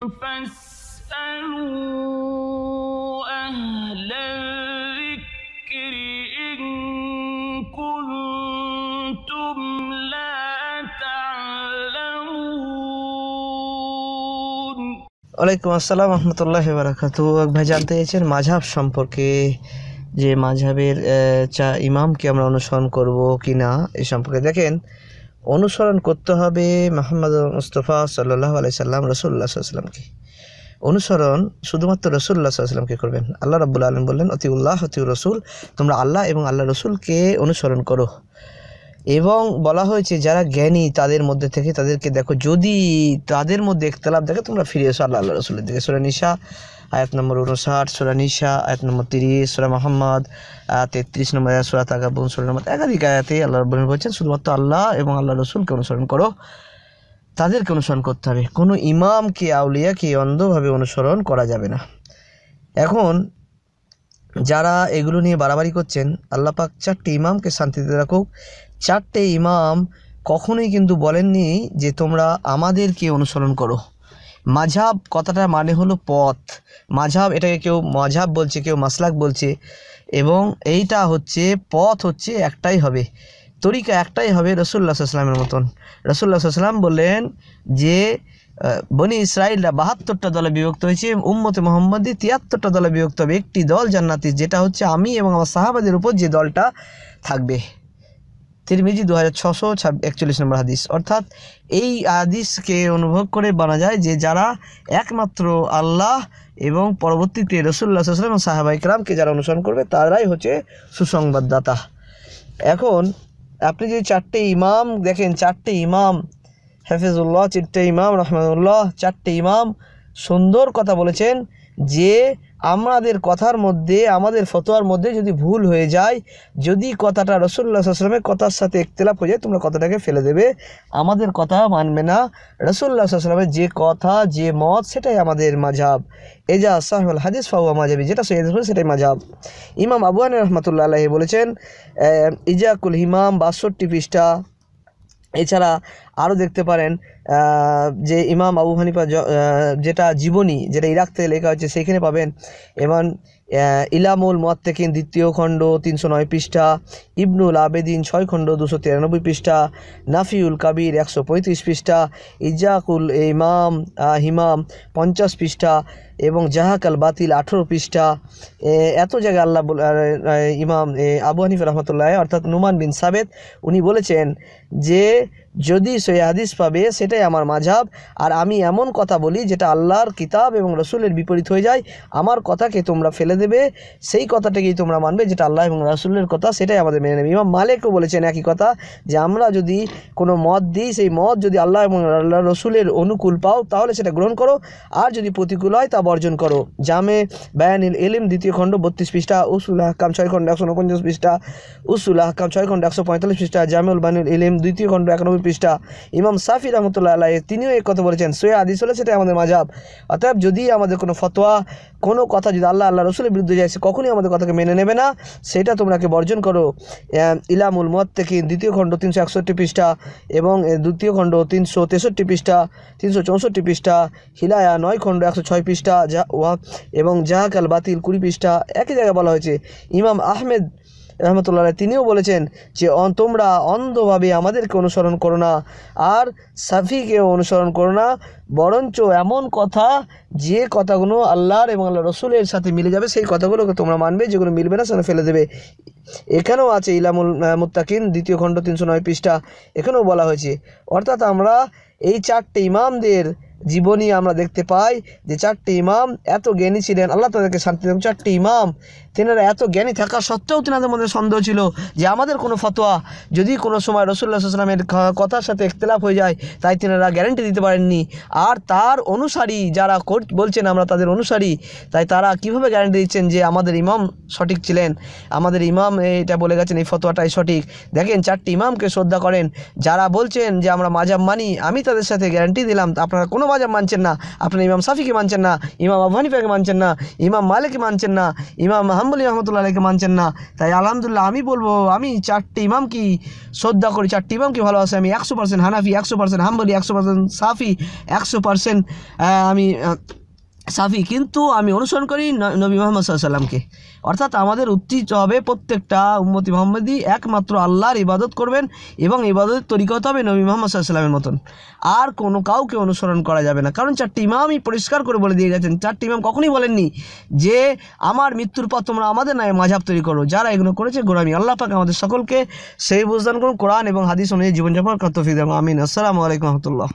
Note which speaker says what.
Speaker 1: ওয়ালাইকুম আসসালাম রহমতুল্লাহ বারাকাত এক ভাই জানতে চাইছেন মাঝাব সম্পর্কে যে মাঝাবের চা ইমামকে আমরা অনুসরণ করব কি না এ সম্পর্কে দেখেন অনুসরণ করতে হবে মোহাম্মদ মুস্তফা সাল্লাহ আলি সাল্লাম রসুল্লাহ সাল্লামকে অনুসরণ শুধুমাত্র রসুল্লাহ সাল্লামকে করবেন আল্লাহ রাবুল আলম বললেন অতি উল্লাহ অতি রসুল তোমরা আল্লাহ এবং আল্লাহ রসুলকে অনুসরণ করো এবং বলা হয়েছে যারা জ্ঞানী তাদের মধ্যে থেকে তাদেরকে দেখো যদি তাদের মধ্যে একতলাপ দেখে তোমরা ফিরে এসো আল্লাহ আল্লাহ রসুলের দিকে সুরা নিশা আয়াত নম্বর উনষাট সোরা নিশা আয়াত নম্বর তিরিশ সোরা মোহাম্মদ তেত্রিশ নম্বর আয়াত সোরা তাকাবুন সোরা নম্বর একাধিক আয়াতে আল্লাহ রবুল বলছেন শুধুমাত্র আল্লাহ এবং আল্লাহ রসুলকে অনুসরণ করো তাদেরকে অনুসরণ করতে হবে কোনো ইমামকে আউলিয়াকে অন্ধভাবে অনুসরণ করা যাবে না এখন যারা এগুলো নিয়ে বাড়াবাড়ি করছেন আল্লাপাক চারটে ইমামকে শান্তিতে রাখুক চারটে ইমাম কখনোই কিন্তু বলেননি যে তোমরা আমাদেরকে অনুসরণ করো মাঝাব কথাটার মানে হলো পথ মাঝাব এটাকে কেউ মাঝাব বলছে কেউ মাসলাক বলছে এবং এইটা হচ্ছে পথ হচ্ছে একটাই হবে তরিকা একটাই হবে রসুল্লাহ সাল্লামের মতন রসুল্লা সাল্লাম বললেন যে বনি ইসরায়েলরা বাহাত্তরটা দলে বিভক্ত হয়েছে উম্মতে মোহাম্মদী তিয়াত্তরটা দলে বিভক্ত হবে একটি দল জান্নাতি যেটা হচ্ছে আমি এবং আমার সাহাবাদের উপর যে দলটা থাকবে তিরমিজি দু হাজার ছশো একচল্লিশ নম্বর হাদিস অর্থাৎ এই হাদিসকে অনুভব করে বানা যায় যে যারা একমাত্র আল্লাহ এবং পরবর্তীতে রসুল্লাহ সাল্লাম সাহাবাইকরামকে যারা অনুসরণ করবে তারাই হচ্ছে সুসংবাদদাতা এখন আপনি যদি চারটে ইমাম দেখেন চারটে ইমাম হাফিজুল্লাহ চিরটে ইমাম রহমানুল্লাহ চারটে ইমাম সুন্দর কথা বলেছেন যে আমাদের কথার মধ্যে আমাদের ফতোয়ার মধ্যে যদি ভুল হয়ে যায় যদি কথাটা রসুল্লাহ আসলামের কথার সাথে একতলাপ হয়ে যায় তোমরা কথাটাকে ফেলে দেবে আমাদের কথা মানবে না রসুল্লাহ আসলামের যে কথা যে মত সেটাই আমাদের মাঝাব এজা সাহল হাদিস ফাহুয়া মাঝাবি যেটা সৈয়দ সেটাই মাঝাব ইমাম আবু রহমতুল্লাহ আলাহি বলেছেন ইজাকুল ইমাম বাষট্টি পৃষ্ঠা এছাড়া আরও দেখতে পারেন যে ইমাম আবু হানিফা যেটা জীবনী যেটা ইরাক থেকে লেখা হয়েছে সেখানে পাবেন এবং ইলামুল মোয়াত্তেকিন দ্বিতীয় খণ্ড তিনশো নয় পৃষ্ঠা ইবনুল আবেদিন ছয় খণ্ড দুশো তিরানব্বই পৃষ্ঠা নাফিউল কাবির একশো পঁয়ত্রিশ পৃষ্ঠা ইজাকুল ইমাম হিমাম পঞ্চাশ পৃষ্ঠা এবং জাহাকাল বাতিল আঠেরো পৃষ্ঠা এত জায়গায় আল্লাহ ইমাম আবু হানিফ রহমতুল্লাহ অর্থাৎ নুমান বিন সাবেদ উনি বলেছেন যে যদি সে হাদিস পাবে সেটাই আমার মাঝাব আর আমি এমন কথা বলি যেটা আল্লাহর কিতাব এবং রসুলের বিপরীত হয়ে যায় আমার কথাকে তোমরা ফেলে দেবে সেই কথাটাকেই তোমরা মানবে যেটা আল্লাহ এবং রসুলের কথা সেটাই আমাদের মেনে নেবে ইমাম মালিকও বলেছেন একই কথা যে আমরা যদি কোনো মত দিই সেই মত যদি আল্লাহ এবং আল্লাহ রসুলের অনুকূল পাও তাহলে সেটা গ্রহণ করো আর যদি প্রতিকূল হয় তা বর্জন করো জামে বায়ানিল এলিম দ্বিতীয় খণ্ড বত্রিশ পৃষ্ঠা উসুল আহকাম ছয় খণ্ড একশো উনপঞ্চাশ পৃষ্ঠা উসুল আহকাম ছয় খণ্ড একশো পঁয়তাল্লিশ পৃষ্ঠা জামেউল বানিল এলিম দ্বিতীয় খণ্ড একানব্বই পৃষ্ঠা ইমাম সাফি রহমতুল্লাহ আল্লাহ তিনিও এক কথা বলেছেন সোয়া আদিস হলে সেটাই আমাদের মাজাব অতএব যদি আমাদের কোনো ফতোয়া কোনো কথা যদি আল্লাহ আল্লাহ রসুলের বিরুদ্ধে যায় সে কখনই আমাদের কথাকে মেনে নেবে না সেটা তোমরাকে বর্জন করো ইলামুল মত থেকে দ্বিতীয় খণ্ড তিনশো একষট্টি পৃষ্ঠা এবং দ্বিতীয় খণ্ড তিনশো তেষট্টি পৃষ্ঠা তিনশো চৌষট্টি পৃষ্ঠা হিলায়া নয় খণ্ড একশো ছয় পৃষ্ঠা যা ওয়া এবং জাহাকাল বাতিল কুড়ি পৃষ্ঠা একই জায়গায় বলা হয়েছে ইমাম আহমেদ রহমতুল্লাহ তিনিও বলেছেন যে তোমরা অন্ধভাবে আমাদেরকে অনুসরণ করো না আর সাফিকেও অনুসরণ করো না বরঞ্চ এমন কথা যে কথাগুলো আল্লাহর এবং আল্লাহ রসুলের সাথে মিলে যাবে সেই কথাগুলোকে তোমরা মানবে যেগুলো মিলবে না সেগুলো ফেলে দেবে এখানেও আছে ইলামুল মুত্তাকিন দ্বিতীয় খণ্ড তিনশো নয় পৃষ্ঠা এখানেও বলা হয়েছে অর্থাৎ আমরা এই চারটে ইমামদের জীবনী আমরা দেখতে পাই যে চারটি ইমাম এত জ্ঞানী ছিলেন আল্লাহ তাদেরকে শান্তি দেন চারটি ইমাম তেনারা এত জ্ঞানী থাকা সত্ত্বেও তেনাদের মধ্যে সন্দেহ ছিল যে আমাদের কোনো ফতোয়া যদি কোনো সময় রসুল্লাহ আসলামের কথার সাথে একতলাফ হয়ে যায় তাই তেনারা গ্যারেন্টি দিতে পারেননি আর তার অনুসারী যারা বলছেন আমরা তাদের অনুসারী তাই তারা কিভাবে গ্যারেন্টি দিচ্ছেন যে আমাদের ইমাম সঠিক ছিলেন আমাদের ইমাম এটা বলে গেছেন এই ফতোয়াটাই সঠিক দেখেন চারটি ইমামকে শ্রদ্ধা করেন যারা বলছেন যে আমরা মাজাব মানি আমি তাদের সাথে গ্যারেন্টি দিলাম আপনারা কোনো যখন মানছেন না আপনি ইমাম সাফিকে মানছেন না ইমাম আবু হানিফকে মানছেন না ইমাম মালিককে মানছেন না ইমাম হামবুল আহমদুল্লাহকে মানছেন না তাই আলহামদুলিল্লাহ আমি বলবো আমি চারটি ইমাম কি শ্রদ্ধা করি চারটি ইমাম কি ভালোবাসি আমি 100% Hanafi 100% Hambali 100% Safi 100% আমি সাফি কিন্তু আমি অনুসরণ করি নবী মোহাম্মদ সাল্লামকে অর্থাৎ আমাদের উচিত হবে প্রত্যেকটা উম্মতি মোহাম্মদই একমাত্র আল্লাহর ইবাদত করবেন এবং ইবাদতের তরিকত হবে নবী মোহাম্মদ সাল্লামের মতন আর কোনো কাউকে অনুসরণ করা যাবে না কারণ চারটি ইমামই পরিষ্কার করে বলে দিয়ে গেছেন চারটি ইমাম কখনই বলেননি যে আমার মৃত্যুর পর তোমরা আমাদের নয় মাঝাব তৈরি করো যারা এগুলো করেছে গোরামি আল্লাহ পাকে আমাদের সকলকে সেই বুঝদান করুন কোরআন এবং হাদিস অনুযায়ী জীবনযাপন কর্তফিক আমিন আসসালামু আলাইকুম রহমতুল্লাহ